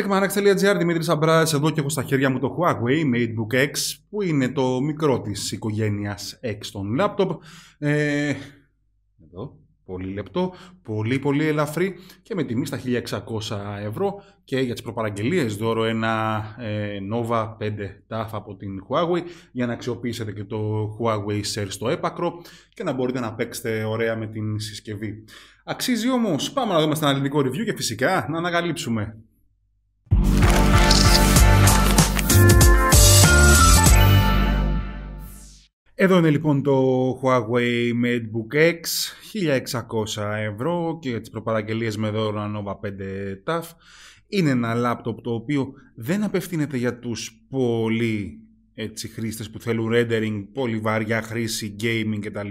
Techmanax.gr, Δημήτρης Αμπράς, εδώ και έχω στα χέρια μου το Huawei MateBook X, που είναι το μικρό της οικογένειας X των λάπτοπ. Ε, εδώ, πολύ λεπτό, πολύ πολύ ελαφρύ και με τιμή στα 1600 ευρώ και για τις προπαραγγελίες δώρο ένα ε, Nova 5 TAF από την Huawei για να αξιοποιήσετε και το Huawei Share στο έπακρο και να μπορείτε να παίξετε ωραία με την συσκευή. Αξίζει όμως, πάμε να δούμε στην ελληνικό review και φυσικά να ανακαλύψουμε Εδώ είναι λοιπόν το Huawei MateBook X, 1600 ευρώ και για τις προπαραγγελίες με δώρο Nova 5 TAF. Είναι ένα λάπτοπ το οποίο δεν απευθύνεται για τους πολύ έτσι, χρήστες που θέλουν rendering, πολύ βαριά χρήση, gaming κτλ.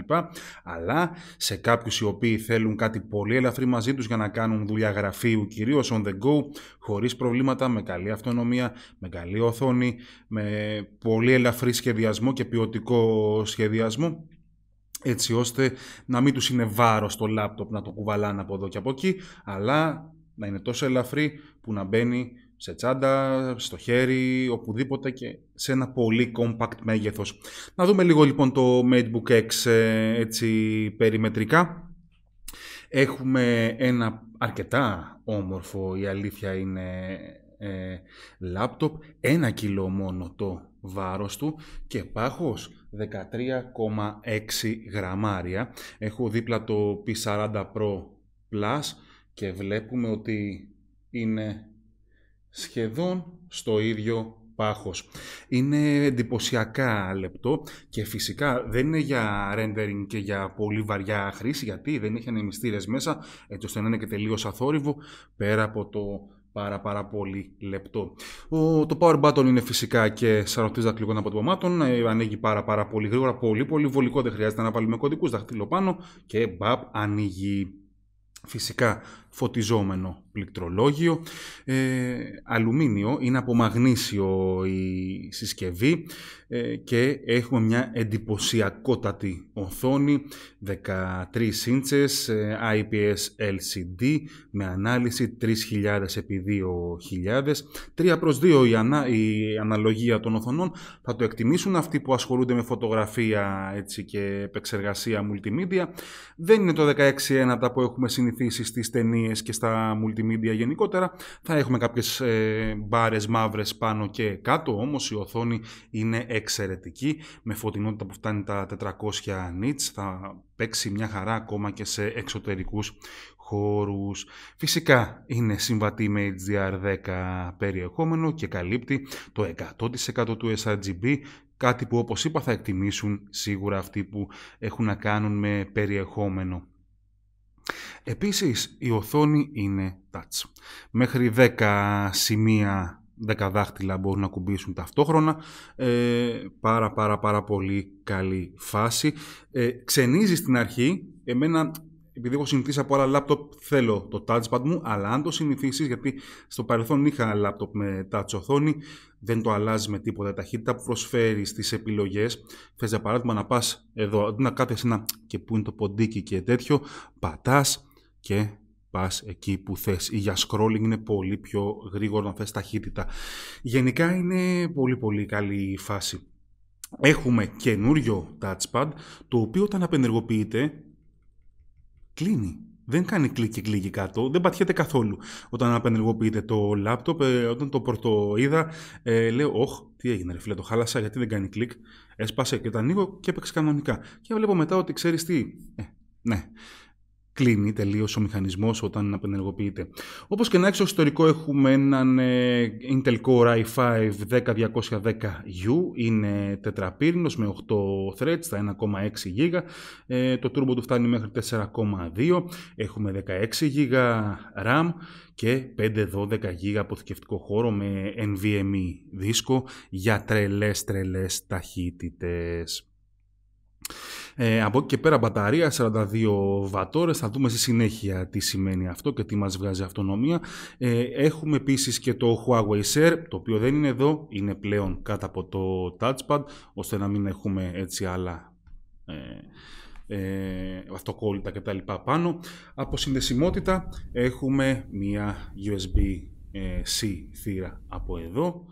Αλλά σε κάποιους οι οποίοι θέλουν κάτι πολύ ελαφρύ μαζί τους για να κάνουν δουλειά γραφείου, κυρίως on the go, χωρίς προβλήματα, με καλή αυτονομία, με καλή οθόνη, με πολύ ελαφρύ σχεδιασμό και ποιοτικό σχεδιασμό έτσι ώστε να μην τους είναι βάρος το λάπτοπ να το κουβαλάνε από εδώ και από εκεί, αλλά να είναι τόσο ελαφρύ που να μπαίνει σε τσάντα, στο χέρι, οπουδήποτε και σε ένα πολύ compact μέγεθος. Να δούμε λίγο λοιπόν το MateBook X ε, έτσι περιμετρικά. Έχουμε ένα αρκετά όμορφο, η αλήθεια είναι ε, λάπτοπ, ένα κιλό μόνο το βάρος του και πάχος 13,6 γραμμάρια. Έχω δίπλα το P40 Pro Plus και βλέπουμε ότι είναι σχεδόν στο ίδιο πάχος. Είναι εντυπωσιακά λεπτό και φυσικά δεν είναι για rendering και για πολύ βαριά χρήση γιατί δεν έχει ανεμιστήρες μέσα έτσι ώστε να είναι και τελείως αθόρυβο πέρα από το πάρα πάρα πολύ λεπτό. Ο, το power button είναι φυσικά και σαρωτής δακτυλικών αποτυπωμάτων, ε, ανοίγει πάρα πάρα πολύ γρήγορα, πολύ πολύ βολικό, δεν χρειάζεται να βάλουμε κωδικούς δαχτυλό πάνω και μπαπ ανοίγει. Φυσικά φωτιζόμενο πληκτρολόγιο. Ε, αλουμίνιο, είναι από μαγνήσιο η συσκευή ε, και έχουμε μια εντυπωσιακότατη οθόνη 13 ίντσες IPS ε, LCD με ανάλυση 3000 x 2000. 3 προς 2 η, ανα, η αναλογία των οθονών. Θα το εκτιμήσουν αυτοί που ασχολούνται με φωτογραφία έτσι, και επεξεργασία multimedia. Δεν είναι το 16 16.1 που έχουμε συνηθίσει στις ταινίες και στα multimedia γενικότερα. Θα έχουμε κάποιες ε, μπάρες μαύρες πάνω και κάτω, όμως η οθόνη είναι εξαιρετική. Με φωτεινότητα που φτάνει τα 400 nits θα παίξει μια χαρά ακόμα και σε εξωτερικούς χώρους. Φυσικά είναι συμβατή με HDR10 περιεχόμενο και καλύπτει το 100% του sRGB, κάτι που όπως είπα θα εκτιμήσουν σίγουρα αυτοί που έχουν να κάνουν με περιεχόμενο. Επίσης, η οθόνη είναι touch. Μέχρι 10 σημεία, 10 δάχτυλα μπορούν να κουμπίσουν ταυτόχρονα. Ε, πάρα πάρα πάρα πολύ καλή φάση. Ε, ξενίζει στην αρχή. Εμένα επειδή έχω συνηθίσει από άλλα λάπτοπ, θέλω το touchpad μου, αλλά αν το συνηθίσεις, γιατί στο παρελθόν είχα ένα λάπτοπ με touch οθόνη, δεν το αλλάζεις με τίποτα. Η ταχύτητα που προσφέρεις στι επιλογές, θες για παράδειγμα να πας εδώ, αντί να κάθεσαι ένα και πού είναι το ποντίκι και τέτοιο, πατάς και πας εκεί που θες. Ή για scrolling είναι πολύ πιο γρήγορο να θες ταχύτητα. Γενικά είναι πολύ πολύ καλή η φάση. Έχουμε καινούριο touchpad, το οποίο όταν απενεργοποιείται κλείνει. Δεν κάνει κλικ και κλικ κάτω, δεν πατιέται καθόλου. Όταν απενεργοποιείται το λάπτοπ, ε, όταν το πρώτο είδα, ε, λέω: Ωχ, τι έγινε, ρε φίλε, το χάλασα, γιατί δεν κάνει κλικ. Έσπασε και το ανοίγω και έπαιξε κανονικά. Και βλέπω μετά ότι ξέρεις τι. Ε, ναι, κλείνει τελείως ο μηχανισμός όταν απενεργοποιείται. Όπως και να έχει, στο ιστορικό έχουμε έναν ε, Intel Core i5 10210U, είναι τετραπύρινος με 8 threads στα 1,6 GB. το turbo του φτάνει μέχρι 4,2. Έχουμε 16 GB RAM και 5-12 GB αποθηκευτικό χώρο με NVMe δίσκο για τρελές τρελές ταχύτητες. Ε, από εκεί και πέρα μπαταρία 42 βατόρες, θα δούμε στη συνέχεια τι σημαίνει αυτό και τι μας βγάζει αυτονομία. Ε, έχουμε επίσης και το Huawei Share, το οποίο δεν είναι εδώ, είναι πλέον κάτω από το touchpad, ώστε να μην έχουμε έτσι άλλα... Ε, ε, αυτοκόλλητα και τα λοιπά πάνω. Από συνδεσιμότητα έχουμε μία USB-C ε, θύρα από εδώ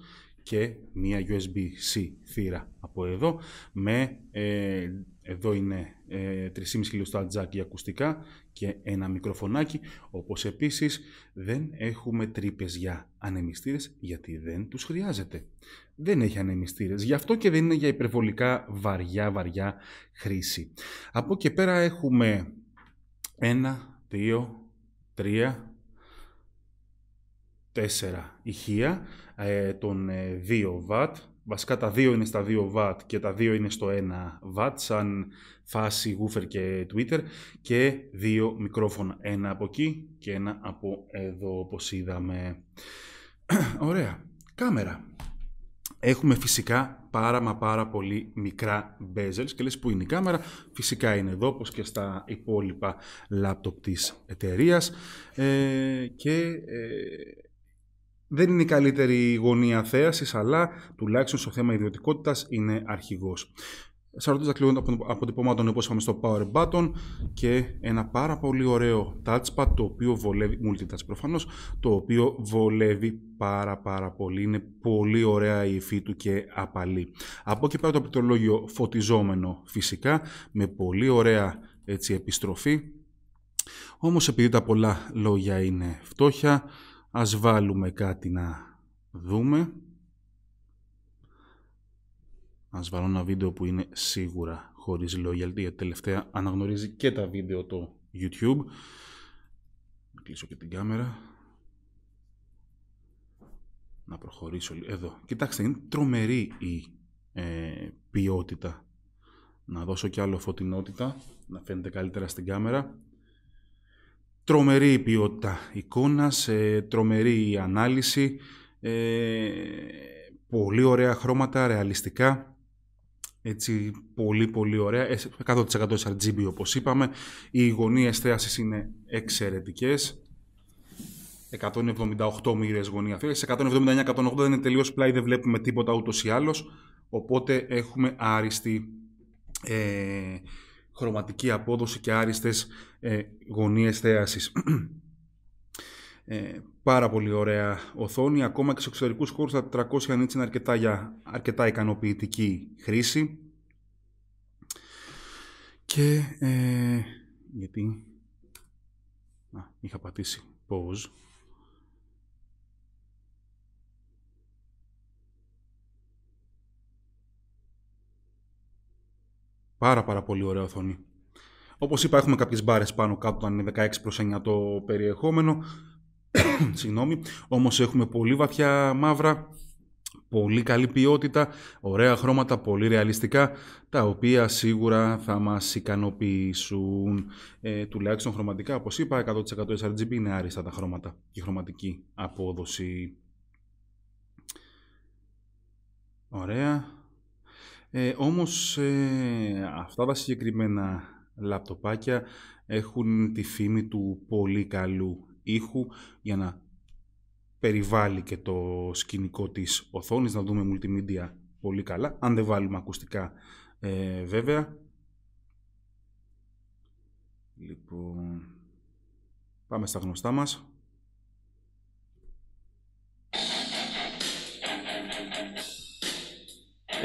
και μία USB-C θύρα από εδώ με ε, εδώ είναι ε, 3,5 χιλιοστά για ακουστικά και ένα μικροφωνάκι, όπως επίσης δεν έχουμε τρύπες για ανεμιστήρες γιατί δεν τους χρειάζεται. Δεν έχει ανεμιστήρες, γι' αυτό και δεν είναι για υπερβολικά βαριά βαριά χρήση. Από και πέρα έχουμε ένα, δύο, 3, τέσσερα ηχεία ε, των 2 ε, Βασικά τα δύο είναι στα 2 Watt και τα δύο είναι στο 1 Watt σαν φάση Woofer και Twitter και δύο μικρόφωνα. Ένα από εκεί και ένα από εδώ όπως είδαμε. Ωραία. Κάμερα. Έχουμε φυσικά πάρα μα πάρα πολύ μικρά bezels και λες που είναι η κάμερα. Φυσικά είναι εδώ όπως και στα υπόλοιπα λάπτοπ της εταιρείας ε, και ε, δεν είναι η καλύτερη γωνία θέασης, αλλά τουλάχιστον στο θέμα ιδιωτικότητας είναι αρχηγός. από το αποτυπωμάτων όπως είπαμε στο power button και ένα πάρα πολύ ωραίο touchpad το οποίο βολεύει, multitouch προφανώς, το οποίο βολεύει πάρα πάρα πολύ. Είναι πολύ ωραία η υφή του και απαλή. Από εκεί πέρα το πληκτρολόγιο φωτιζόμενο φυσικά με πολύ ωραία έτσι, επιστροφή. Όμως επειδή τα πολλά λόγια είναι φτώχεια, Ας βάλουμε κάτι να δούμε. Ας βάλω ένα βίντεο που είναι σίγουρα χωρίς loyalty, γιατί τελευταία αναγνωρίζει και τα βίντεο το YouTube. Να κλείσω και την κάμερα. Να προχωρήσω εδώ. Κοιτάξτε, είναι τρομερή η ε, ποιότητα. Να δώσω και άλλο φωτεινότητα, να φαίνεται καλύτερα στην κάμερα τρομερή ποιότητα εικόνας, τρομερή ανάλυση, ε, πολύ ωραία χρώματα, ρεαλιστικά, έτσι πολύ πολύ ωραία, 100% ε, RGB όπως είπαμε, οι γωνίες θέασης είναι εξαιρετικές, 178 μοίρες γωνία θέασης, 179-180 δεν είναι τελείως πλάι, δεν βλέπουμε τίποτα ούτως ή άλλως, οπότε έχουμε άριστη ε, χρωματική απόδοση και άριστες ε, γωνίες θέασης. Ε, πάρα πολύ ωραία οθόνη. Ακόμα και σε εξωτερικούς χώρους τα 400 nits είναι αρκετά για αρκετά ικανοποιητική χρήση. Και ε, γιατί... Α, είχα πατήσει pause. Πάρα πάρα πολύ ωραία οθόνη. Όπως είπα έχουμε κάποιες μπάρες πάνω κάτω, αν είναι 16 προς 9 το περιεχόμενο. Συγγνώμη. Όμως έχουμε πολύ βαθιά μαύρα, πολύ καλή ποιότητα, ωραία χρώματα, πολύ ρεαλιστικά, τα οποία σίγουρα θα μας ικανοποιήσουν. Ε, τουλάχιστον χρωματικά, όπως είπα, 100% sRGB είναι άριστα τα χρώματα και η χρωματική απόδοση. Ωραία. Ε, όμως ε, αυτά τα συγκεκριμένα λαπτοπάκια έχουν τη φήμη του πολύ καλού ήχου για να περιβάλλει και το σκηνικό της οθόνης, να δούμε multimedia πολύ καλά, αν δεν βάλουμε ακουστικά ε, βέβαια. Λοιπόν, πάμε στα γνωστά μας.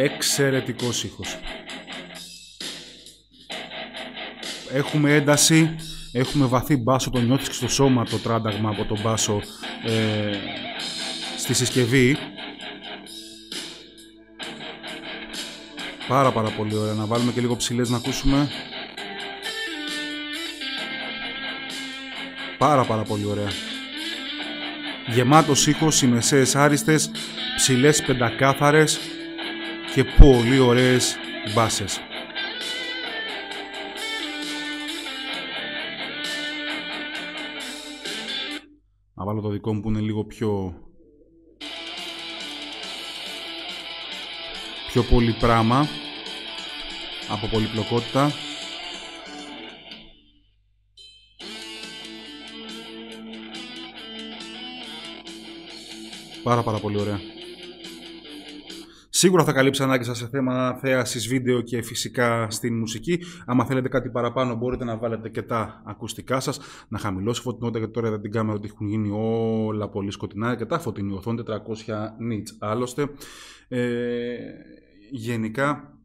Εξαιρετικός ήχος. Έχουμε ένταση, έχουμε βαθύ μπάσο, το νιώθεις στο σώμα το τράνταγμα από τον μπάσο ε, στη συσκευή. Πάρα πάρα πολύ ωραία, να βάλουμε και λίγο ψηλές να ακούσουμε. Πάρα πάρα πολύ ωραία. Γεμάτος ήχος, οι μεσαίες άριστες, ψηλές πεντακάθαρες, και πολύ ωραίες μπάσες. Να βάλω το δικό μου που είναι λίγο πιο... πιο πολύ πράμα από πολυπλοκότητα. Πάρα πάρα πολύ ωραία. Σίγουρα θα καλύψει ανάγκη σας σε θέμα θέασης βίντεο και φυσικά στην μουσική. Αν θέλετε κάτι παραπάνω μπορείτε να βάλετε και τα ακουστικά σας, να χαμηλώσει φωτεινότητα γιατί τώρα δεν την κάμερα ότι έχουν γίνει όλα πολύ σκοτεινά και τα φωτεινή οθόνη 400 nits. Άλλωστε, ε, γενικά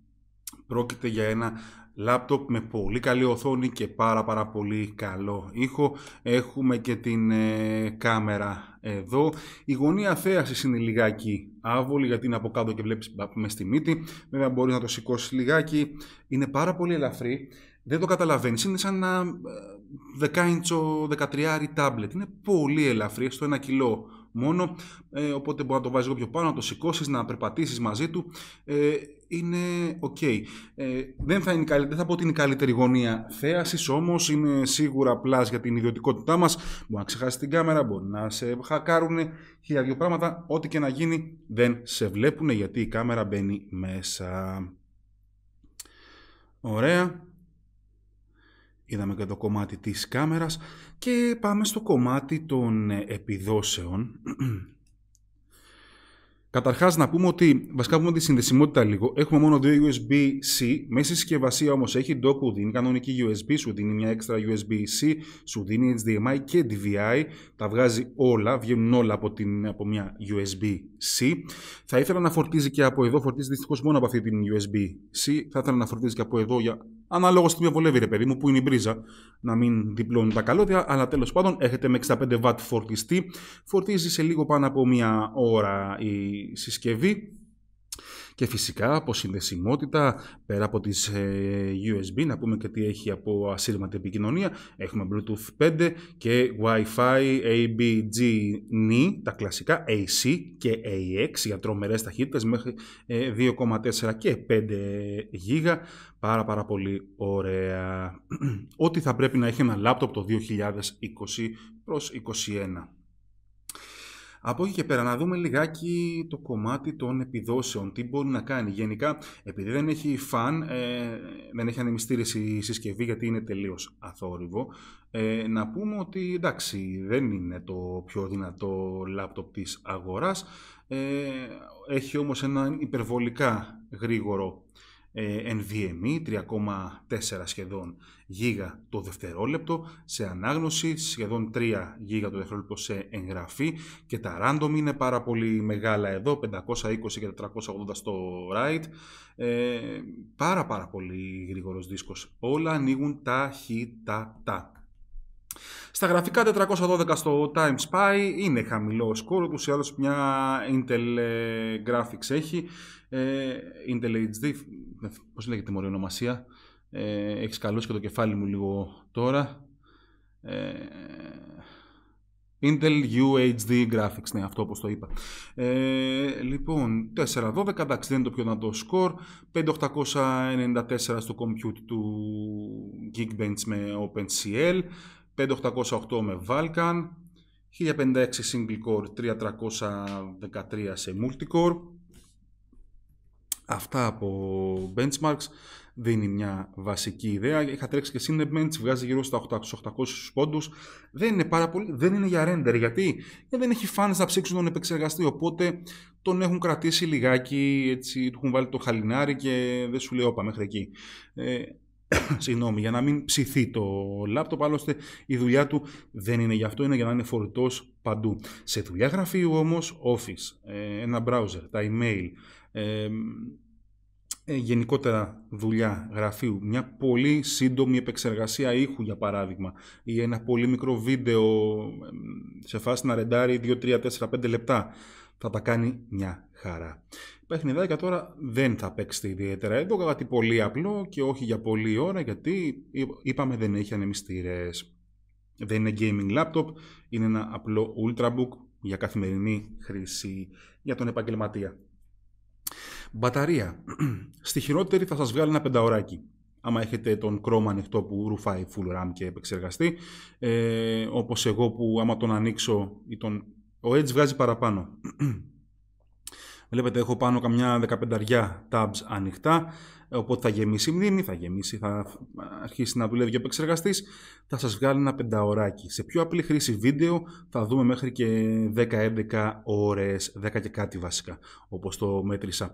πρόκειται για ένα λάπτοπ με πολύ καλή οθόνη και πάρα πάρα πολύ καλό ήχο. Έχουμε και την ε, κάμερα εδώ. Η γωνία θέασης είναι λιγάκι άβολη γιατί είναι από κάτω και βλέπεις με στη μύτη. Βέβαια μπορείς να το σηκώσεις λιγάκι. Είναι πάρα πολύ ελαφρύ. Δεν το καταλαβαίνεις. Είναι σαν ένα 10 13 τάμπλετ. Είναι πολύ ελαφρύ, έστω ένα κιλό μόνο. Ε, οπότε μπορεί να το βάζεις λίγο πιο πάνω, να το σηκώσεις, να περπατήσεις μαζί του. Ε, είναι ok Ε, δεν, θα δεν θα πω ότι είναι η καλύτερη γωνία θέασης, όμως είναι σίγουρα πλά για την ιδιωτικότητά μας. Μπορεί να ξεχάσεις την κάμερα, μπορεί να σε χακάρουν χίλια δύο πράγματα. Ό,τι και να γίνει, δεν σε βλέπουν γιατί η κάμερα μπαίνει μέσα. Ωραία. Είδαμε και το κομμάτι της κάμερας. Και πάμε στο κομμάτι των ε, επιδόσεων. Καταρχάς να πούμε ότι, βασικά πούμε τη συνδεσιμότητα λίγο, έχουμε μόνο δύο USB-C, μέσα στη συσκευασία όμως έχει dock που δίνει κανονική USB, σου δίνει μια έξτρα USB-C, σου δίνει HDMI και DVI, τα βγάζει όλα, βγαίνουν όλα από, την, από μια USB-C. Θα ήθελα να φορτίζει και από εδώ, φορτίζει δυστυχώς μόνο από αυτή την USB-C, θα ήθελα να φορτίζει και από εδώ για Ανάλογο τι με βολεύει, ρε παιδί μου, που είναι η μπρίζα να μην διπλώνουν τα καλώδια. Αλλά τέλος πάντων έχετε με 65W φορτιστή. Φορτίζει σε λίγο πάνω από μία ώρα η συσκευή και φυσικά από συνδεσιμότητα πέρα από τις ε, USB, να πούμε και τι έχει από ασύρματη επικοινωνία, έχουμε Bluetooth 5 και Wi-Fi NI, τα κλασικά AC και AX για τρομερές ταχύτητες μέχρι 2,4 ε, και 5 GB, πάρα πάρα πολύ ωραία. Ό,τι θα πρέπει να έχει ένα λάπτοπ το 2020 προς 2021. Από εκεί και πέρα να δούμε λιγάκι το κομμάτι των επιδόσεων, τι μπορεί να κάνει. Γενικά, επειδή δεν έχει φαν, ε, δεν έχει ανεμιστήριση η συσκευή γιατί είναι τελείως αθόρυβο, ε, να πούμε ότι εντάξει δεν είναι το πιο δυνατό λάπτοπ της αγοράς, ε, έχει όμως ένα υπερβολικά γρήγορο NVMe ε, 3,4 σχεδόν γίγα το δευτερόλεπτο σε ανάγνωση, σχεδόν 3 γίγα το δευτερόλεπτο σε εγγραφή και τα random είναι πάρα πολύ μεγάλα εδώ, 520 και 480 στο write ε, πάρα πάρα πολύ γρήγορος δίσκος όλα ανοίγουν ταχύτατα στα γραφικά 412 στο Time Spy είναι χαμηλό σκόρ, ούτως ή μια Intel ε, Graphics έχει, ε, Intel HD, ε, πώς λέγεται μωρή ονομασία, έχεις καλώσει και το κεφάλι μου λίγο τώρα. Intel UHD Graphics, ναι, αυτό όπως το είπα. Ε, λοιπόν, 412, εντάξει, δεν είναι το πιο δυνατό σκορ. 5894 στο compute του Geekbench με OpenCL. 5808 με Vulkan, 1056 single core, 3313 σε multicore. Αυτά από benchmarks δίνει μια βασική ιδέα. Είχα τρέξει και Cinebench, βγάζει γύρω στα 800 πόντους. Δεν είναι πάρα πολύ, δεν είναι για render. Γιατί, ε, δεν έχει φάνες να ψήξουν τον επεξεργαστή, οπότε τον έχουν κρατήσει λιγάκι, έτσι, του έχουν βάλει το χαλινάρι και δεν σου λέει όπα μέχρι εκεί. Ε, συγγνώμη, για να μην ψηθεί το λάπτοπ. Άλλωστε η δουλειά του δεν είναι γι' αυτό, είναι για να είναι φορητός παντού. Σε δουλειά γραφείου όμως, Office, ε, ένα browser, τα email, ε, γενικότερα δουλειά γραφείου, μια πολύ σύντομη επεξεργασία ήχου για παράδειγμα ή ένα πολύ μικρό βίντεο σε φάση να ρεντάρει 2, 3, 4, 5 λεπτά θα τα κάνει μια χαρά. Παιχνιδάκια τώρα δεν θα παίξετε ιδιαίτερα εδώ, κάτι πολύ απλό και όχι για πολλή ώρα γιατί είπαμε δεν έχει ανεμιστήρες. Δεν είναι gaming laptop, είναι ένα απλό ultrabook για καθημερινή χρήση για τον επαγγελματία. Μπαταρία. Στη χειρότερη θα σας βγάλει ένα πενταωράκι. Άμα έχετε τον Chrome ανοιχτό που ρουφάει full RAM και επεξεργαστή, ε, όπως εγώ που άμα τον ανοίξω ή τον... Ο Edge βγάζει παραπάνω. Βλέπετε έχω πάνω καμιά 15 tabs ανοιχτά, ε, οπότε θα γεμίσει η μνήμη, θα γεμίσει, θα αρχίσει να δουλεύει ο επεξεργαστής, θα σας βγάλει ένα πενταωράκι. Σε πιο απλή χρήση βίντεο θα δούμε μέχρι και 10-11 ώρες, 10 και κάτι βασικά, όπως το μέτρησα.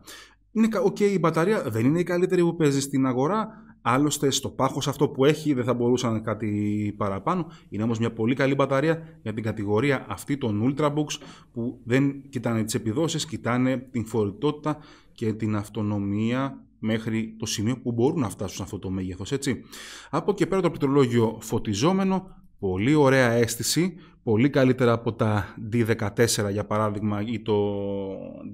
Είναι οκ η μπαταρία, δεν είναι η καλύτερη που παίζει στην αγορά, Άλλωστε, στο πάχος αυτό που έχει δεν θα μπορούσαν κάτι παραπάνω. Είναι όμως μια πολύ καλή μπαταρία για την κατηγορία αυτή των Ultrabooks που δεν κοιτάνε τις επιδόσεις, κοιτάνε την φορητότητα και την αυτονομία μέχρι το σημείο που μπορούν να φτάσουν σε αυτό το μέγεθος, έτσι. Από και πέρα το πληκτρολόγιο φωτιζόμενο, πολύ ωραία αίσθηση, πολύ καλύτερα από τα D14 για παράδειγμα ή το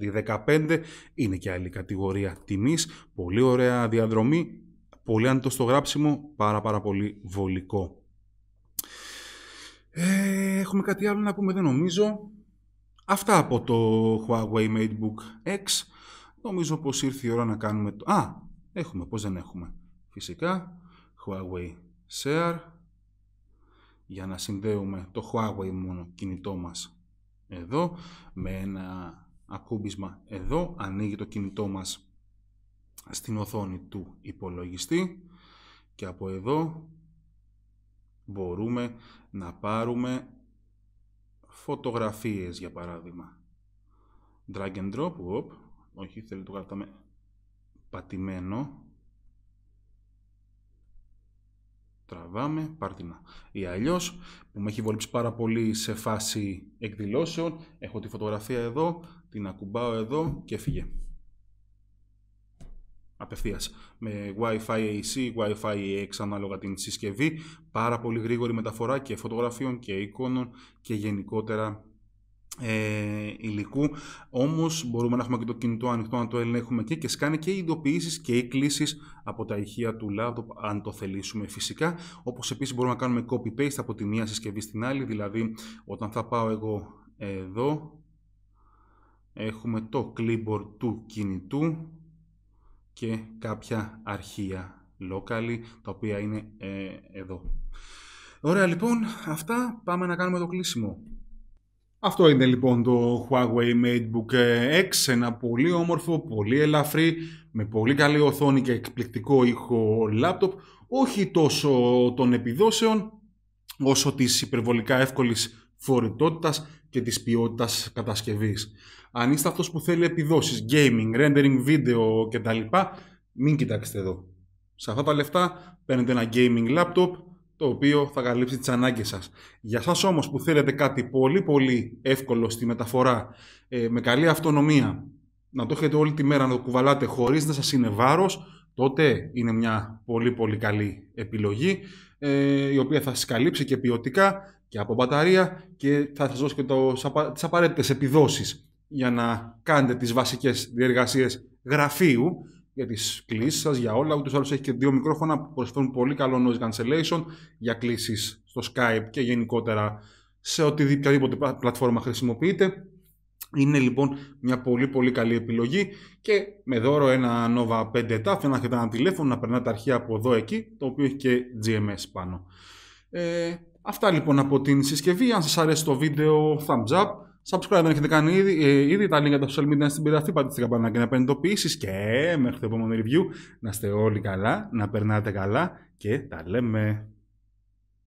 D15, είναι και άλλη κατηγορία τιμής, πολύ ωραία διαδρομή, πολύ άνετο στο γράψιμο, πάρα πάρα πολύ βολικό. Ε, έχουμε κάτι άλλο να πούμε, δεν νομίζω. Αυτά από το Huawei MateBook X. Νομίζω πως ήρθε η ώρα να κάνουμε το... Α, έχουμε, πώς δεν έχουμε. Φυσικά, Huawei Share. Για να συνδέουμε το Huawei μόνο κινητό μας εδώ, με ένα ακούμπισμα εδώ, ανοίγει το κινητό μας στην οθόνη του υπολογιστή και από εδώ μπορούμε να πάρουμε φωτογραφίες για παράδειγμα. Drag and drop, όχι θέλει το κρατάμε πατημένο. Τραβάμε, πάρτινα. Ή αλλιώς, που με έχει βολέψει πάρα πολύ σε φάση εκδηλώσεων, έχω τη φωτογραφία εδώ, την ακουμπάω εδώ και φύγε. Απευθείας. Με Wi-Fi AC, Wi-Fi AX ανάλογα την συσκευή. Πάρα πολύ γρήγορη μεταφορά και φωτογραφίων και εικόνων και γενικότερα ε, υλικού. Όμως μπορούμε να έχουμε και το κινητό ανοιχτό να το ελέγχουμε και και σκάνε και ειδοποιήσεις και κλήσει από τα ηχεία του laptop, αν το θελήσουμε φυσικά. Όπως επίσης μπορούμε να κάνουμε copy-paste από τη μία συσκευή στην άλλη, δηλαδή όταν θα πάω εγώ εδώ. Έχουμε το clipboard του κινητού, και κάποια αρχεία locally, τα οποία είναι ε, εδώ. Ωραία λοιπόν, αυτά πάμε να κάνουμε το κλείσιμο. Αυτό είναι λοιπόν το Huawei MateBook ε, X, ένα πολύ όμορφο, πολύ ελαφρύ, με πολύ καλή οθόνη και εκπληκτικό ήχο laptop όχι τόσο των επιδόσεων, όσο της υπερβολικά εύκολης φορητότητας και της ποιότητας κατασκευής. Αν είστε αυτός που θέλει επιδόσεις, gaming, rendering video κτλ, μην κοιτάξετε εδώ. Σε αυτά τα λεφτά παίρνετε ένα gaming laptop το οποίο θα καλύψει τις ανάγκες σας. Για σας όμως που θέλετε κάτι πολύ πολύ εύκολο στη μεταφορά, ε, με καλή αυτονομία, να το έχετε όλη τη μέρα να το κουβαλάτε χωρίς να σας είναι βάρος, τότε είναι μια πολύ πολύ καλή επιλογή, ε, η οποία θα σας καλύψει και ποιοτικά και από μπαταρία και θα σας δώσω και το, τις απαραίτητες επιδόσεις για να κάνετε τις βασικές διεργασίες γραφείου για τις κλήσεις σας, για όλα. Ούτως άλλως έχει και δύο μικρόφωνα που προσφέρουν πολύ καλό noise cancellation για κλήσεις στο Skype και γενικότερα σε οποιαδήποτε πλατφόρμα χρησιμοποιείτε. Είναι λοιπόν μια πολύ πολύ καλή επιλογή και με δώρο ένα Nova 5 TAF να έχετε ένα τηλέφωνο να περνάτε αρχή από εδώ εκεί το οποίο έχει και GMS πάνω. Ε, Αυτά λοιπόν από την συσκευή. Αν σας αρέσει το βίντεο, thumbs up. Subscribe αν έχετε κάνει ήδη, ε, ήδη τα link για τα social media είναι στην περιγραφή. Πατήστε την και να παίρνετε και μέχρι το επόμενο review να είστε όλοι καλά, να περνάτε καλά και τα λέμε.